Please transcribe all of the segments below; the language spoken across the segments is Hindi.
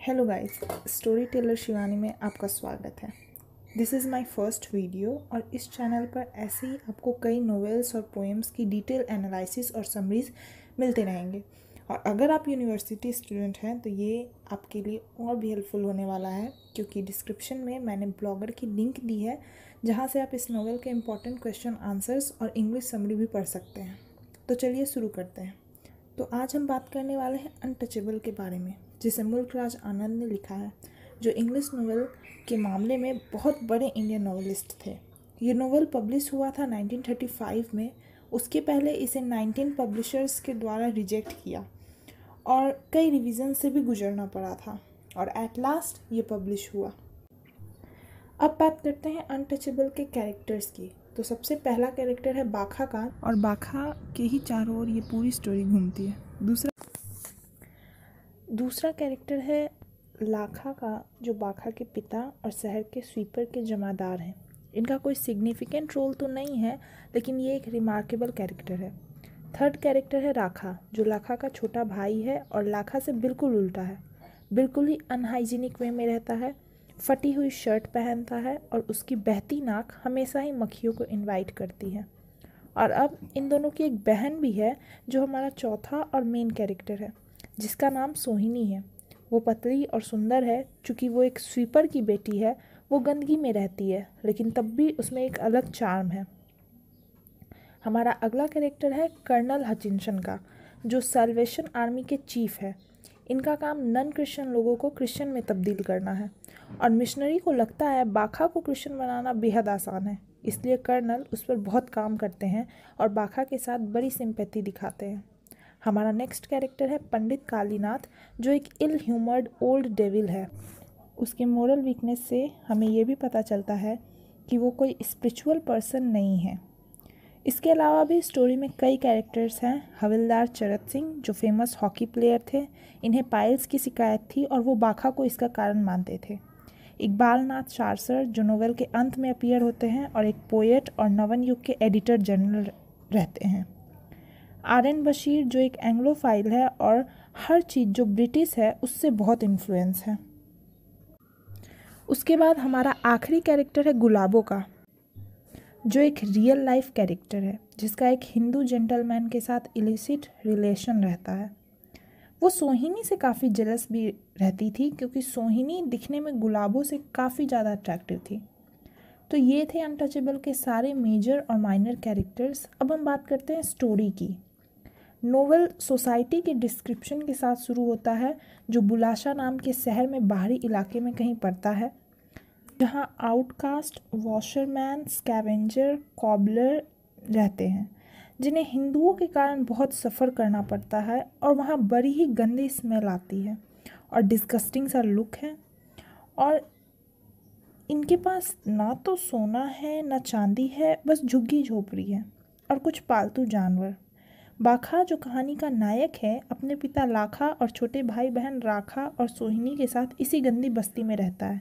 hello guys story teller Shivani में आपका स्वागत है this is my first video और इस चैनल पर ऐसे ही आपको कई नोवेल्स और पोएम्स की डिटेल एनालिसिस और समरीज मिलते रहेंगे और अगर आप यूनिवर्सिटी स्टूडेंट हैं तो ये आपके लिए और भी हेल्पफुल होने वाला है क्योंकि डिस्क्रिप्शन में मैंने ब्लॉगर की लिंक दी है जहाँ से आप इस नोवेल के इंपॉर्टेंट क्वेश्चन आंसर्स और इंग्लिश समरी भी पढ़ सकते हैं तो चलिए शुरू करते हैं तो आज हम बात करने वाले हैं अनटचेबल के बारे में जिसे मुल्कराज आनंद ने लिखा है जो इंग्लिश नोवेल के मामले में बहुत बड़े इंडियन नावलिस्ट थे ये नोवेल पब्लिश हुआ था 1935 में उसके पहले इसे 19 पब्लिशर्स के द्वारा रिजेक्ट किया और कई रिवीजन से भी गुजरना पड़ा था और एट लास्ट ये पब्लिश हुआ अब बात करते हैं अनटचेबल के कैरेक्टर्स की तो सबसे पहला कैरेक्टर है बाखा का और बाखा के ही चारों ओर ये पूरी स्टोरी घूमती है दूसरा दूसरा कैरेक्टर है लाखा का जो बाखा के पिता और शहर के स्वीपर के जमादार हैं इनका कोई सिग्निफिकेंट रोल तो नहीं है लेकिन ये एक रिमार्केबल कैरेक्टर है थर्ड कैरेक्टर है राखा जो लाखा का छोटा भाई है और लाखा से बिल्कुल उल्टा है बिल्कुल ही अनहाइजीनिक वे में रहता है फटी हुई शर्ट पहनता है और उसकी बहती नाक हमेशा ही मक्खियों को इनवाइट करती है और अब इन दोनों की एक बहन भी है जो हमारा चौथा और मेन कैरेक्टर है जिसका नाम सोहिनी है वो पतली और सुंदर है चूँकि वो एक स्वीपर की बेटी है वो गंदगी में रहती है लेकिन तब भी उसमें एक अलग चार्म है हमारा अगला कैरेक्टर है कर्नल हचिनसन का जो सेल्वेशन आर्मी के चीफ है इनका काम नन क्रिश्चियन लोगों को क्रिश्चियन में तब्दील करना है और मिशनरी को लगता है बाखा को क्रिश्चियन बनाना बेहद आसान है इसलिए कर्नल उस पर बहुत काम करते हैं और बाखा के साथ बड़ी सिंपैथी दिखाते हैं हमारा नेक्स्ट कैरेक्टर है पंडित कालीनाथ जो एक इल ह्यूमर्ड ओल्ड डेविल है उसके मोरल वीकनेस से हमें यह भी पता चलता है कि वो कोई स्पिरिचुअल पर्सन नहीं है इसके अलावा भी स्टोरी में कई कैरेक्टर्स हैं हवलदार चरत सिंह जो फेमस हॉकी प्लेयर थे इन्हें पायल्स की शिकायत थी और वो बाखा को इसका कारण मानते थे इकबाल नाथ शारसर जो नोवेल के अंत में अपीयर होते हैं और एक पोएट और नवन युग के एडिटर जनरल रहते हैं आर एन बशीर जो एक एंग्लो फाइल है और हर चीज़ जो ब्रिटिश है उससे बहुत इन्फ्लुएंस है उसके बाद हमारा आखिरी कैरेक्टर है गुलाबों का जो एक रियल लाइफ कैरेक्टर है जिसका एक हिंदू जेंटलमैन के साथ इलिसिट रिलेशन रहता है वो सोहिनी से काफ़ी जलस भी रहती थी क्योंकि सोहिनी दिखने में गुलाबों से काफ़ी ज़्यादा अट्रैक्टिव थी तो ये थे अनटचेबल के सारे मेजर और माइनर कैरेक्टर्स अब हम बात करते हैं स्टोरी की नोवेल सोसाइटी के डिस्क्रिप्शन के साथ शुरू होता है जो बुलाशा नाम के शहर में बाहरी इलाके में कहीं पड़ता है जहाँ आउटकास्ट वॉशरमैन स्कैवेंजर कॉबलर रहते हैं जिन्हें हिंदुओं के कारण बहुत सफ़र करना पड़ता है और वहाँ बड़ी ही गंदी स्मेल आती है और डिस्गस्टिंग सा लुक है और इनके पास ना तो सोना है ना चांदी है बस झुग्गी झोपड़ी है और कुछ पालतू जानवर बाखा जो कहानी का नायक है अपने पिता लाखा और छोटे भाई बहन राखा और सोहिनी के साथ इसी गंदी बस्ती में रहता है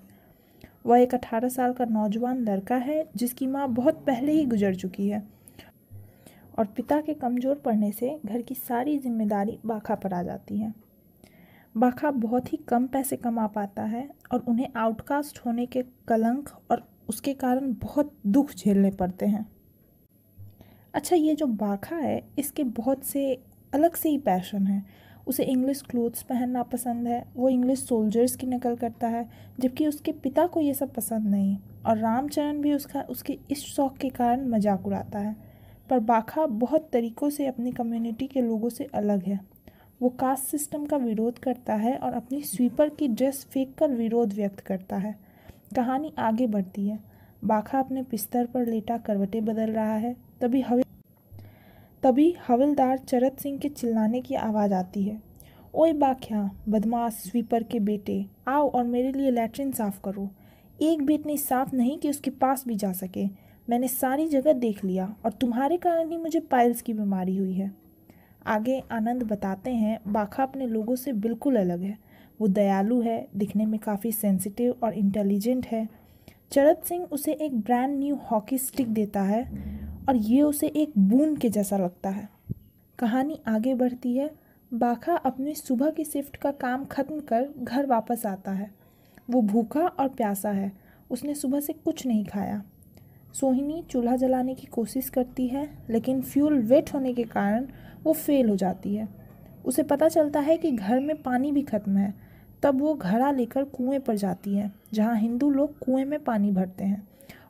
वह एक अठारह साल का नौजवान लड़का है जिसकी माँ बहुत पहले ही गुजर चुकी है और पिता के कमज़ोर पड़ने से घर की सारी जिम्मेदारी बाखा पर आ जाती है बाखा बहुत ही कम पैसे कमा पाता है और उन्हें आउटकास्ट होने के कलंक और उसके कारण बहुत दुख झेलने पड़ते हैं अच्छा ये जो बाखा है इसके बहुत से अलग से ही पैशन है उसे इंग्लिश क्लोथ्स पहनना पसंद है वो इंग्लिश सोल्जर्स की नकल करता है जबकि उसके पिता को ये सब पसंद नहीं और रामचरण भी उसका उसके इस शौक़ के कारण मजाक उड़ाता है पर बाखा बहुत तरीक़ों से अपनी कम्युनिटी के लोगों से अलग है वो कास्ट सिस्टम का विरोध करता है और अपनी स्वीपर की ड्रेस फेंक कर विरोध व्यक्त करता है कहानी आगे बढ़ती है बाखा अपने बिस्तर पर लेटा करवटें बदल रहा है तभी हवे तभी हवलदार चरत सिंह के चिल्लाने की आवाज़ आती है ओए बाख्या बदमाश स्वीपर के बेटे आओ और मेरे लिए लेटरिन साफ़ करो एक भी इतनी साफ नहीं कि उसके पास भी जा सके मैंने सारी जगह देख लिया और तुम्हारे कारण ही मुझे पाइल्स की बीमारी हुई है आगे आनंद बताते हैं बाखा अपने लोगों से बिल्कुल अलग है वो दयालु है दिखने में काफ़ी सेंसिटिव और इंटेलिजेंट है चरत सिंह उसे एक ब्रांड न्यू हॉकी स्टिक देता है और ये उसे एक बूंद के जैसा लगता है कहानी आगे बढ़ती है बाखा अपने सुबह की शिफ्ट का काम खत्म कर घर वापस आता है वो भूखा और प्यासा है उसने सुबह से कुछ नहीं खाया सोहिनी चूल्हा जलाने की कोशिश करती है लेकिन फ्यूल वेट होने के कारण वो फेल हो जाती है उसे पता चलता है कि घर में पानी भी खत्म है तब वो घड़ा लेकर कुएं पर जाती है जहाँ हिंदू लोग कुएं में पानी भरते हैं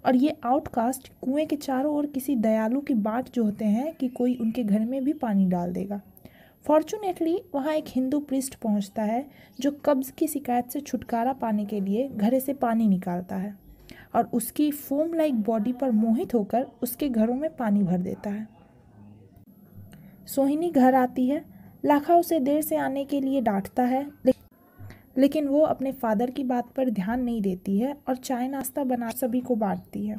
और ये आउटकास्ट कुएं के चारों ओर किसी दयालु की बाट होते हैं कि कोई उनके घर में भी पानी डाल देगा फॉर्चुनेटली वहाँ एक हिंदू पृष्ठ पहुँचता है जो कब्ज़ की शिकायत से छुटकारा पाने के लिए घरे से पानी निकालता है और उसकी फोम लाइक बॉडी पर मोहित होकर उसके घरों में पानी भर देता है सोहिनी घर आती है लाखा उसे देर से आने के लिए डांटता है लेकिन वो अपने फादर की बात पर ध्यान नहीं देती है और चाय नाश्ता बना सभी को बांटती है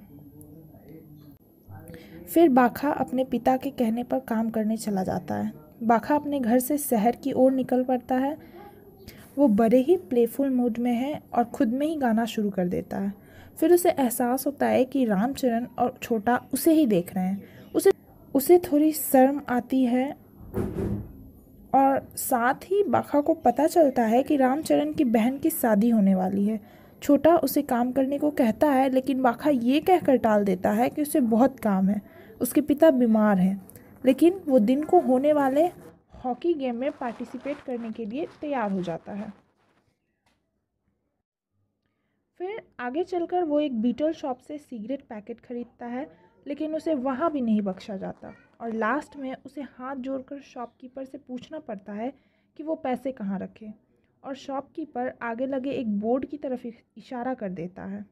फिर बाखा अपने पिता के कहने पर काम करने चला जाता है बाखा अपने घर से शहर की ओर निकल पड़ता है वो बड़े ही प्लेफुल मूड में है और खुद में ही गाना शुरू कर देता है फिर उसे एहसास होता है कि रामचरण और छोटा उसे ही देख रहे हैं उसे उसे थोड़ी शर्म आती है और साथ ही बाखा को पता चलता है कि रामचरण की बहन की शादी होने वाली है छोटा उसे काम करने को कहता है लेकिन बाखा ये कहकर टाल देता है कि उसे बहुत काम है उसके पिता बीमार हैं लेकिन वो दिन को होने वाले हॉकी गेम में पार्टिसिपेट करने के लिए तैयार हो जाता है फिर आगे चलकर वो एक बीटल शॉप से सिगरेट पैकेट खरीदता है लेकिन उसे वहाँ भी नहीं बख्शा जाता और लास्ट में उसे हाथ जोड़कर शॉपकीपर से पूछना पड़ता है कि वो पैसे कहाँ रखे और शॉपकीपर आगे लगे एक बोर्ड की तरफ इशारा कर देता है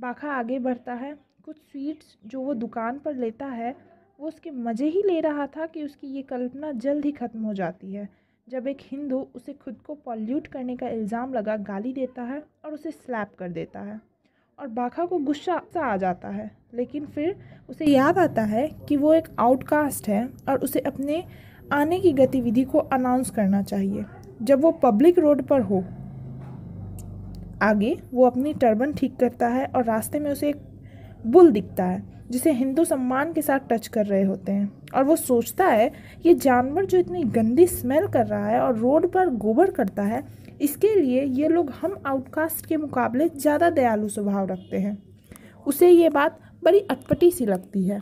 बाखा आगे बढ़ता है कुछ स्वीट्स जो वो दुकान पर लेता है वो उसके मज़े ही ले रहा था कि उसकी ये कल्पना जल्द ही ख़त्म हो जाती है जब एक हिंदू उसे खुद को पॉल्यूट करने का इल्ज़ाम लगा गाली देता है और उसे स्लैप कर देता है और बाखा को गुस्सा सा आ जाता है लेकिन फिर उसे याद आता है कि वो एक आउटकास्ट है और उसे अपने आने की गतिविधि को अनाउंस करना चाहिए जब वो पब्लिक रोड पर हो आगे वो अपनी टर्बन ठीक करता है और रास्ते में उसे एक बुल दिखता है जिसे हिंदू सम्मान के साथ टच कर रहे होते हैं और वो सोचता है ये जानवर जो इतनी गंदी स्मेल कर रहा है और रोड पर गोबर करता है इसके लिए ये लोग हम आउटकास्ट के मुकाबले ज़्यादा दयालु स्वभाव रखते हैं उसे ये बात बड़ी अटपटी सी लगती है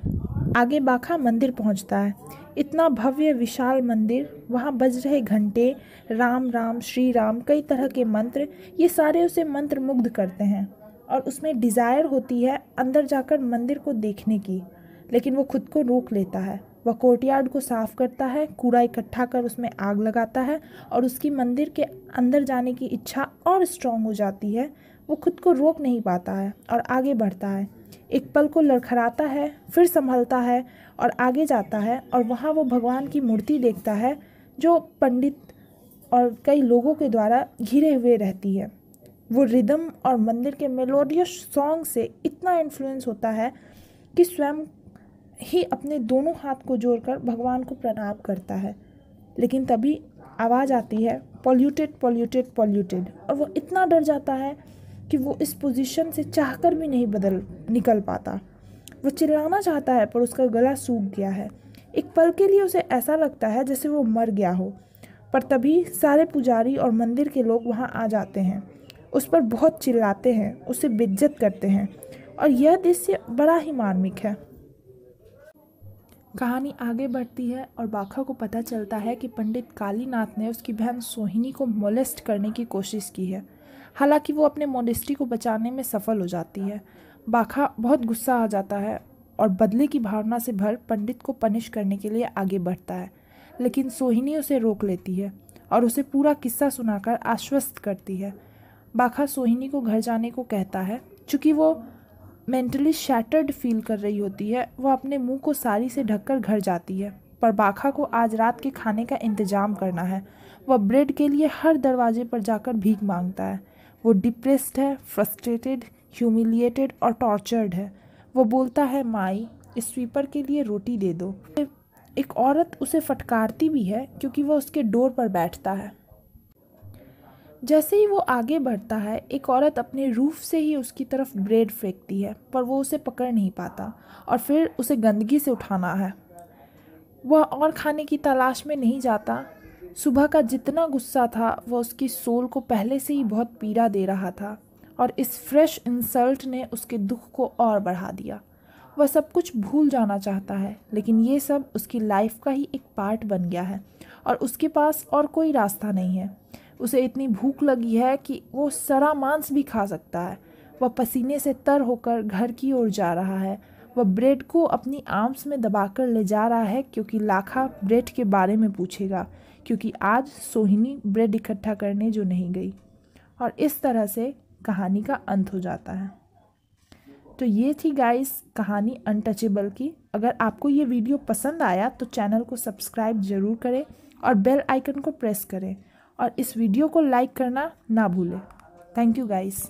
आगे बाखा मंदिर पहुंचता है इतना भव्य विशाल मंदिर वहाँ बज रहे घंटे राम राम श्री राम कई तरह के मंत्र ये सारे उसे मंत्र मुग्ध करते हैं और उसमें डिज़ायर होती है अंदर जाकर मंदिर को देखने की लेकिन वो खुद को रोक लेता है वह कोर्टयार्ड को साफ करता है कूड़ा इकट्ठा कर उसमें आग लगाता है और उसकी मंदिर के अंदर जाने की इच्छा और स्ट्रांग हो जाती है वो खुद को रोक नहीं पाता है और आगे बढ़ता है एक पल को लड़खड़ाता है फिर संभलता है और आगे जाता है और वहाँ वो भगवान की मूर्ति देखता है जो पंडित और कई लोगों के द्वारा घिरे हुए रहती है वो रिदम और मंदिर के मेलोडियस सॉन्ग से इतना इन्फ्लुएंस होता है कि स्वयं ही अपने दोनों हाथ को जोड़कर भगवान को प्रणाम करता है लेकिन तभी आवाज़ आती है पॉल्यूटेड पॉल्यूटेड पॉल्यूटेड और वो इतना डर जाता है कि वो इस पोजीशन से चाहकर भी नहीं बदल निकल पाता वो चिल्लाना चाहता है पर उसका गला सूख गया है एक पल के लिए उसे ऐसा लगता है जैसे वो मर गया हो पर तभी सारे पुजारी और मंदिर के लोग वहाँ आ जाते हैं उस पर बहुत चिल्लाते हैं उसे बिज्जत करते हैं और यह दृश्य बड़ा ही मार्मिक है कहानी आगे बढ़ती है और बाखा को पता चलता है कि पंडित कालीनाथ ने उसकी बहन सोहिनी को मोलेस्ट करने की कोशिश की है हालांकि वो अपने मोडिस्टी को बचाने में सफल हो जाती है बाखा बहुत गुस्सा आ जाता है और बदले की भावना से भर पंडित को पनिश करने के लिए आगे बढ़ता है लेकिन सोहिनी उसे रोक लेती है और उसे पूरा किस्सा सुनाकर आश्वस्त करती है बाखा सोहिनी को घर जाने को कहता है चूँकि वो मेंटली शैटर्ड फील कर रही होती है वह अपने मुंह को साड़ी से ढककर घर जाती है पर बाखा को आज रात के खाने का इंतजाम करना है वह ब्रेड के लिए हर दरवाजे पर जाकर भीख मांगता है वो डिप्रेस्ड है फ्रस्ट्रेटेड ह्यूमिलिएटेड और टॉर्चर्ड है वो बोलता है माई इस स्वीपर के लिए रोटी दे दो एक औरत उसे फटकारती भी है क्योंकि वह उसके डोर पर बैठता है जैसे ही वो आगे बढ़ता है एक औरत अपने रूफ से ही उसकी तरफ ब्रेड फेंकती है पर वो उसे पकड़ नहीं पाता और फिर उसे गंदगी से उठाना है वह और खाने की तलाश में नहीं जाता सुबह का जितना गुस्सा था वह उसकी सोल को पहले से ही बहुत पीड़ा दे रहा था और इस फ्रेश इंसल्ट ने उसके दुख को और बढ़ा दिया वह सब कुछ भूल जाना चाहता है लेकिन ये सब उसकी लाइफ का ही एक पार्ट बन गया है और उसके पास और कोई रास्ता नहीं है उसे इतनी भूख लगी है कि वो सरा मांस भी खा सकता है वह पसीने से तर होकर घर की ओर जा रहा है वह ब्रेड को अपनी आर्म्स में दबाकर ले जा रहा है क्योंकि लाखा ब्रेड के बारे में पूछेगा क्योंकि आज सोहिनी ब्रेड इकट्ठा करने जो नहीं गई और इस तरह से कहानी का अंत हो जाता है तो ये थी गाइस कहानी अनटचेबल की अगर आपको ये वीडियो पसंद आया तो चैनल को सब्सक्राइब ज़रूर करें और बेल आइकन को प्रेस करें और इस वीडियो को लाइक करना ना भूलें थैंक यू गाइस